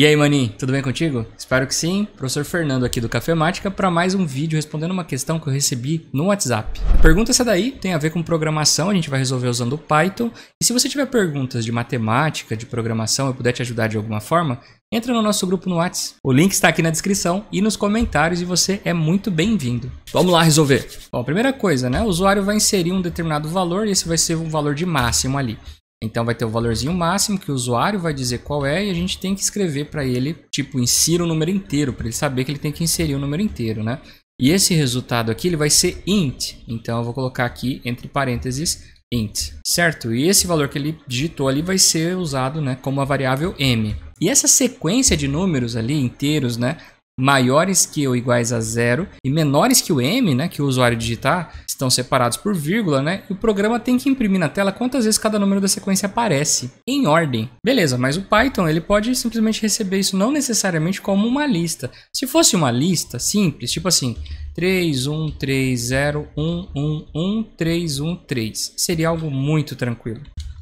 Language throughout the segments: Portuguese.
E aí, maninho, tudo bem contigo? Espero que sim. Professor Fernando aqui do Café Mática para mais um vídeo respondendo uma questão que eu recebi no WhatsApp. A pergunta essa daí tem a ver com programação, a gente vai resolver usando o Python. E se você tiver perguntas de matemática, de programação, eu puder te ajudar de alguma forma, entra no nosso grupo no WhatsApp. O link está aqui na descrição e nos comentários e você é muito bem-vindo. Vamos lá resolver. Bom, primeira coisa, né? O usuário vai inserir um determinado valor e esse vai ser um valor de máximo ali. Então vai ter o valorzinho máximo que o usuário vai dizer qual é e a gente tem que escrever para ele, tipo, insira o número inteiro, para ele saber que ele tem que inserir o número inteiro, né? E esse resultado aqui ele vai ser int, então eu vou colocar aqui entre parênteses int, certo? E esse valor que ele digitou ali vai ser usado né, como a variável m. E essa sequência de números ali inteiros, né, maiores que ou iguais a zero e menores que o m, né, que o usuário digitar, estão separados por vírgula, né? E o programa tem que imprimir na tela quantas vezes cada número da sequência aparece em ordem. Beleza, mas o Python, ele pode simplesmente receber isso não necessariamente como uma lista. Se fosse uma lista simples, tipo assim, 3, seria algo muito tranquilo.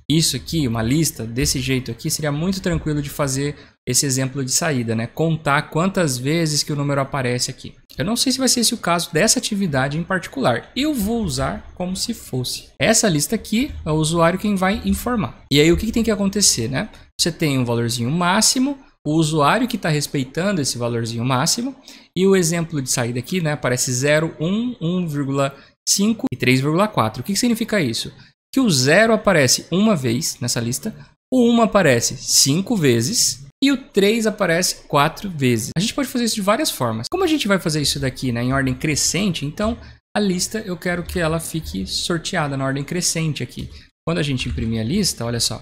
Isso aqui, uma lista desse jeito aqui, seria muito tranquilo de fazer esse exemplo de saída, né? Contar quantas vezes que o número aparece aqui. Eu não sei se vai ser esse o caso dessa atividade em particular. Eu vou usar como se fosse. Essa lista aqui é o usuário quem vai informar. E aí o que tem que acontecer, né? Você tem um valorzinho máximo, o usuário que está respeitando esse valorzinho máximo e o exemplo de saída aqui, né? Aparece 0, 1, 1,5 e 3,4. O que, que significa isso? Que o zero aparece uma vez nessa lista, o 1 aparece cinco vezes e o 3 aparece 4 vezes. A gente pode fazer isso de várias formas. Como a gente vai fazer isso daqui né, em ordem crescente, então a lista eu quero que ela fique sorteada na ordem crescente aqui. Quando a gente imprimir a lista, olha só,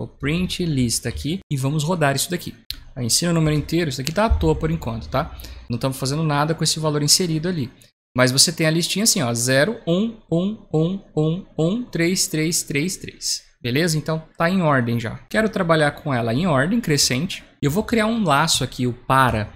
o print lista aqui e vamos rodar isso daqui. Aí ensina o número inteiro, isso daqui está à toa por enquanto, tá? Não estamos fazendo nada com esse valor inserido ali. Mas você tem a listinha assim, ó, 0, 1, 1, 1, 1, 1, 3, 3, 3, 3. Beleza? Então tá em ordem já. Quero trabalhar com ela em ordem crescente. Eu vou criar um laço aqui, o para,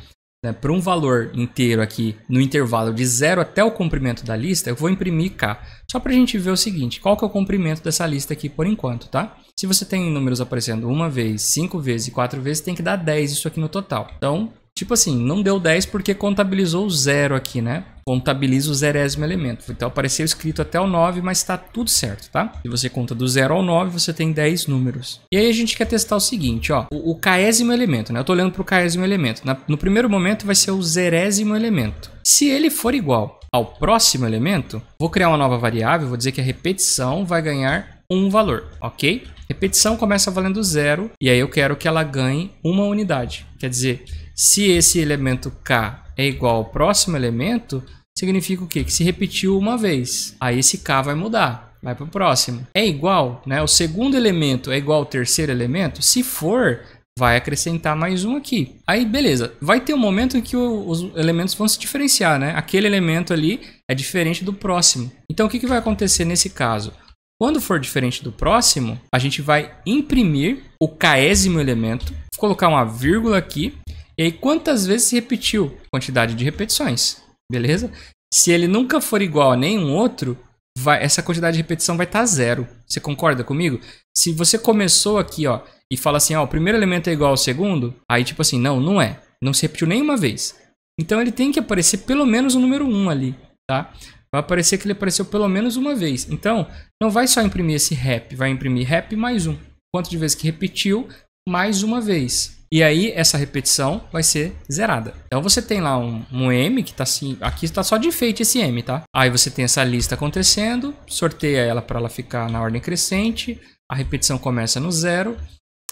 né, para um valor inteiro aqui no intervalo de zero até o comprimento da lista, eu vou imprimir K. Só para a gente ver o seguinte, qual que é o comprimento dessa lista aqui por enquanto, tá? Se você tem números aparecendo uma vez, cinco vezes e quatro vezes, tem que dar 10 isso aqui no total. Então, Tipo assim, não deu 10 porque contabilizou o zero aqui, né? Contabiliza o zerésimo elemento. Então apareceu escrito até o 9, mas está tudo certo, tá? Se você conta do 0 ao 9, você tem 10 números. E aí a gente quer testar o seguinte, ó. O, o caésimo elemento, né? Eu tô olhando para o caésimo elemento. Na, no primeiro momento vai ser o zerésimo elemento. Se ele for igual ao próximo elemento, vou criar uma nova variável, vou dizer que a repetição vai ganhar um valor, ok? Repetição começa valendo zero e aí eu quero que ela ganhe uma unidade. Quer dizer, se esse elemento K é igual ao próximo elemento, significa o quê? Que se repetiu uma vez. Aí esse K vai mudar. Vai para o próximo. É igual, né? O segundo elemento é igual ao terceiro elemento? Se for, vai acrescentar mais um aqui. Aí, beleza. Vai ter um momento em que os elementos vão se diferenciar, né? Aquele elemento ali é diferente do próximo. Então, o que, que vai acontecer nesse caso? Quando for diferente do próximo, a gente vai imprimir o késimo elemento, colocar uma vírgula aqui, e aí quantas vezes se repetiu, quantidade de repetições, beleza? Se ele nunca for igual a nenhum outro, vai, essa quantidade de repetição vai estar tá zero. Você concorda comigo? Se você começou aqui, ó, e fala assim, ó, o primeiro elemento é igual ao segundo, aí tipo assim, não, não é. Não se repetiu nenhuma vez. Então ele tem que aparecer pelo menos o número 1 um ali, tá? Vai aparecer que ele apareceu pelo menos uma vez. Então, não vai só imprimir esse rep, vai imprimir rep mais um. Quanto de vezes que repetiu, mais uma vez. E aí, essa repetição vai ser zerada. Então, você tem lá um, um M, que está assim, aqui está só de enfeite esse M, tá? Aí você tem essa lista acontecendo, sorteia ela para ela ficar na ordem crescente, a repetição começa no zero,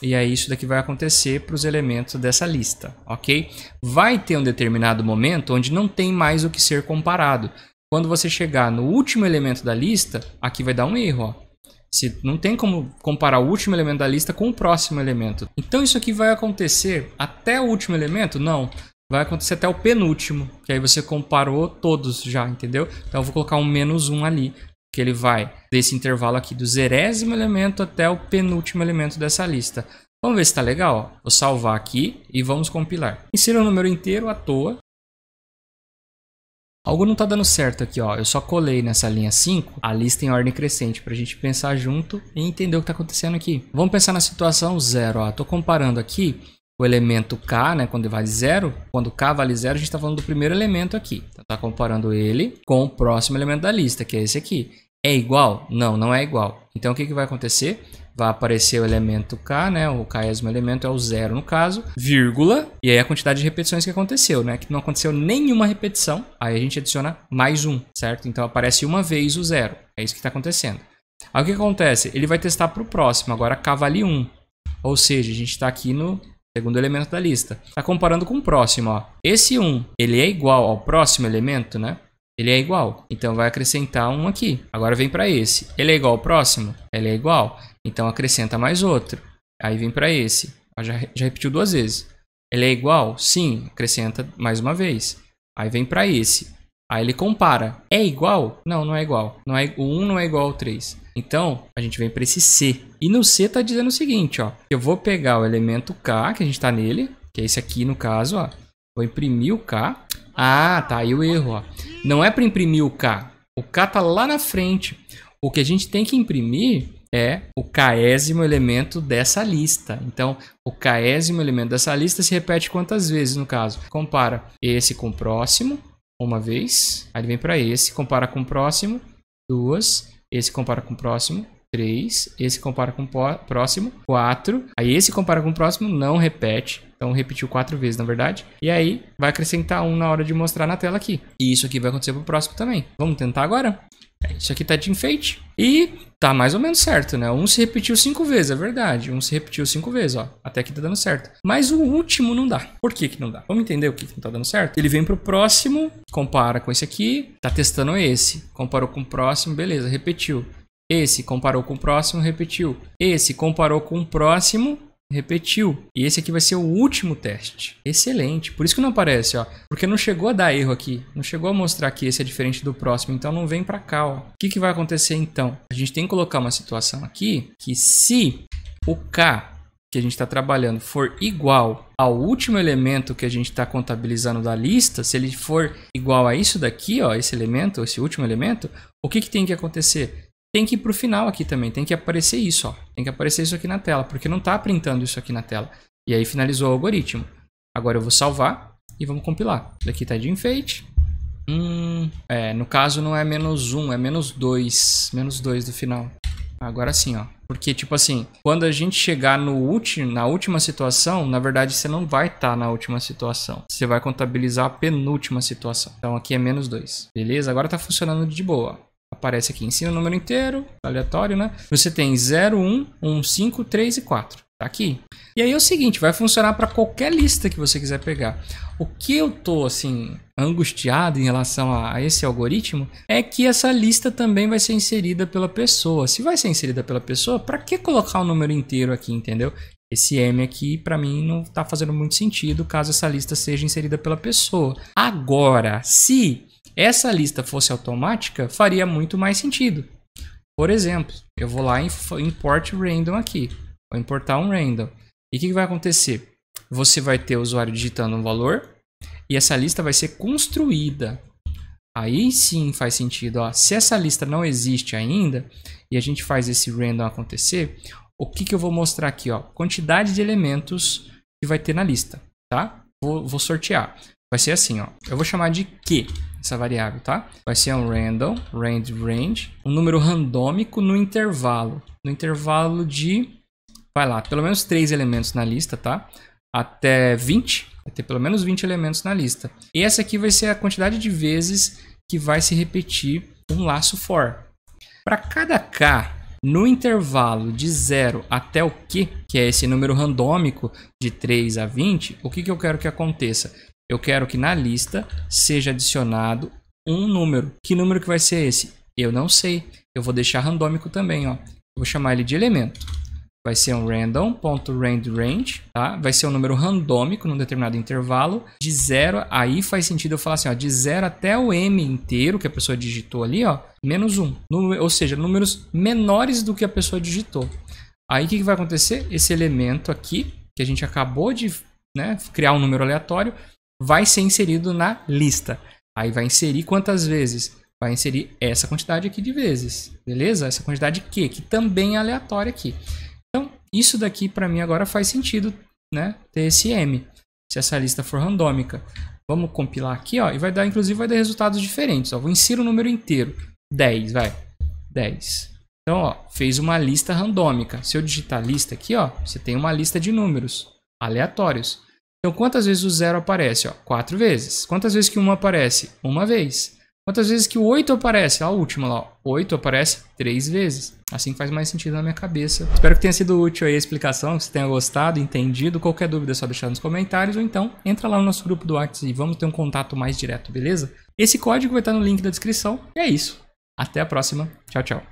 e aí isso daqui vai acontecer para os elementos dessa lista, ok? Vai ter um determinado momento onde não tem mais o que ser comparado. Quando você chegar no último elemento da lista, aqui vai dar um erro. Ó. Se não tem como comparar o último elemento da lista com o próximo elemento. Então isso aqui vai acontecer até o último elemento? Não. Vai acontecer até o penúltimo, que aí você comparou todos já, entendeu? Então eu vou colocar um menos um ali, que ele vai desse intervalo aqui do zerésimo elemento até o penúltimo elemento dessa lista. Vamos ver se está legal. Ó. Vou salvar aqui e vamos compilar. Insira o número inteiro à toa Algo não tá dando certo aqui, ó. Eu só colei nessa linha 5 a lista em ordem crescente pra gente pensar junto e entender o que tá acontecendo aqui. Vamos pensar na situação 0, ó. Tô comparando aqui o elemento k, né, quando vale 0, quando k vale 0, a gente tá falando do primeiro elemento aqui. Então tá comparando ele com o próximo elemento da lista, que é esse aqui. É igual? Não, não é igual. Então o que, que vai acontecer? vai aparecer o elemento K, né? O késimo elemento é o zero no caso, vírgula, e aí a quantidade de repetições que aconteceu, né? Que não aconteceu nenhuma repetição, aí a gente adiciona mais um, certo? Então aparece uma vez o zero. É isso que está acontecendo. Aí o que acontece? Ele vai testar para o próximo, agora K vale 1. Ou seja, a gente está aqui no segundo elemento da lista. Está comparando com o próximo. Ó. Esse 1, ele é igual ao próximo elemento, né? Ele é igual. Então vai acrescentar um aqui. Agora vem para esse. Ele é igual ao próximo? Ele é igual. Então acrescenta mais outro. Aí vem para esse. Já, já repetiu duas vezes. Ele é igual? Sim. Acrescenta mais uma vez. Aí vem para esse. Aí ele compara. É igual? Não, não é igual. Não é, o 1 não é igual ao 3. Então, a gente vem para esse C. E no C está dizendo o seguinte, ó. Eu vou pegar o elemento K, que a gente está nele, que é esse aqui no caso, ó. Vou imprimir o K. Ah, tá aí o erro, ó. Não é para imprimir o K. O K está lá na frente. O que a gente tem que imprimir é o caésimo elemento dessa lista. Então, o caésimo elemento dessa lista se repete quantas vezes no caso? Compara esse com o próximo, uma vez, aí ele vem para esse, compara com o próximo, duas, esse compara com o próximo, três. esse compara com o próximo, quatro. Aí esse compara com o próximo, não repete. Então repetiu quatro vezes, na verdade. E aí vai acrescentar um na hora de mostrar na tela aqui. E isso aqui vai acontecer o próximo também. Vamos tentar agora? Isso aqui tá de enfeite. E tá mais ou menos certo, né? Um se repetiu cinco vezes, é verdade. Um se repetiu cinco vezes, ó. Até aqui tá dando certo. Mas o último não dá. Por que que não dá? Vamos entender o que, que não tá dando certo? Ele vem pro próximo, compara com esse aqui, tá testando esse. Comparou com o próximo, beleza, repetiu. Esse comparou com o próximo, repetiu. Esse comparou com o próximo, repetiu. E esse aqui vai ser o último teste. Excelente. Por isso que não aparece, ó. Porque não chegou a dar erro aqui. Não chegou a mostrar que esse é diferente do próximo. Então não vem para cá, ó. O que, que vai acontecer então? A gente tem que colocar uma situação aqui que se o K que a gente está trabalhando for igual ao último elemento que a gente está contabilizando da lista, se ele for igual a isso daqui, ó, esse elemento, esse último elemento, o que, que tem que acontecer? tem que ir pro final aqui também, tem que aparecer isso, ó. Tem que aparecer isso aqui na tela, porque não tá printando isso aqui na tela. E aí finalizou o algoritmo. Agora eu vou salvar e vamos compilar. Daqui tá de enfeite. Hum, é, no caso não é menos 1, é menos 2. Menos 2 do final. Agora sim, ó. Porque, tipo assim, quando a gente chegar no último, na última situação, na verdade você não vai estar tá na última situação. Você vai contabilizar a penúltima situação. Então aqui é menos 2. Beleza? Agora tá funcionando de boa aparece aqui em cima o número inteiro, aleatório, né? Você tem 0, 1, 1, 5, 3 e 4. Tá aqui. E aí é o seguinte, vai funcionar para qualquer lista que você quiser pegar. O que eu tô assim angustiado em relação a esse algoritmo é que essa lista também vai ser inserida pela pessoa. Se vai ser inserida pela pessoa, para que colocar o número inteiro aqui, entendeu? Esse M aqui, para mim, não tá fazendo muito sentido caso essa lista seja inserida pela pessoa. Agora, se essa lista fosse automática, faria muito mais sentido. Por exemplo, eu vou lá em import random aqui. Vou importar um random. E o que, que vai acontecer? Você vai ter o usuário digitando um valor e essa lista vai ser construída. Aí sim faz sentido. Ó. Se essa lista não existe ainda e a gente faz esse random acontecer, o que, que eu vou mostrar aqui? Ó? Quantidade de elementos que vai ter na lista. Tá? Vou, vou sortear. Vai ser assim. Ó. Eu vou chamar de Q essa variável, tá? Vai ser um random, range, range, um número randômico no intervalo, no intervalo de, vai lá, pelo menos três elementos na lista, tá? Até 20, vai ter pelo menos 20 elementos na lista. E essa aqui vai ser a quantidade de vezes que vai se repetir um laço for. Para cada K no intervalo de 0 até o Q, que é esse número randômico de 3 a 20, o que, que eu quero que aconteça? Eu quero que na lista seja adicionado um número. Que número que vai ser esse? Eu não sei. Eu vou deixar randômico também, ó. vou chamar ele de elemento. Vai ser um random.randRange, tá? Vai ser um número randômico num determinado intervalo de zero. aí faz sentido eu falar assim, ó, de zero até o m inteiro que a pessoa digitou ali, ó, menos Um. Ou seja, números menores do que a pessoa digitou. Aí o que, que vai acontecer? Esse elemento aqui, que a gente acabou de né, criar um número aleatório, vai ser inserido na lista. Aí vai inserir quantas vezes? Vai inserir essa quantidade aqui de vezes, beleza? Essa quantidade que? que também é aleatória aqui. Então, isso daqui para mim agora faz sentido né, ter esse M, se essa lista for randômica. Vamos compilar aqui, ó, e vai dar, inclusive, vai dar resultados diferentes. Ó. Vou inserir o número inteiro, 10, vai, 10. Então, ó, fez uma lista randômica. Se eu digitar lista aqui, ó, você tem uma lista de números aleatórios. Então, quantas vezes o zero aparece? Ó, quatro vezes. Quantas vezes que 1 aparece? Uma vez. Quantas vezes que o 8 aparece? A última lá, 8 aparece três vezes. Assim faz mais sentido na minha cabeça. Espero que tenha sido útil aí a explicação, que você tenha gostado, entendido. Qualquer dúvida é só deixar nos comentários ou então entra lá no nosso grupo do WhatsApp e vamos ter um contato mais direto, beleza? Esse código vai estar no link da descrição. E é isso. Até a próxima. Tchau, tchau.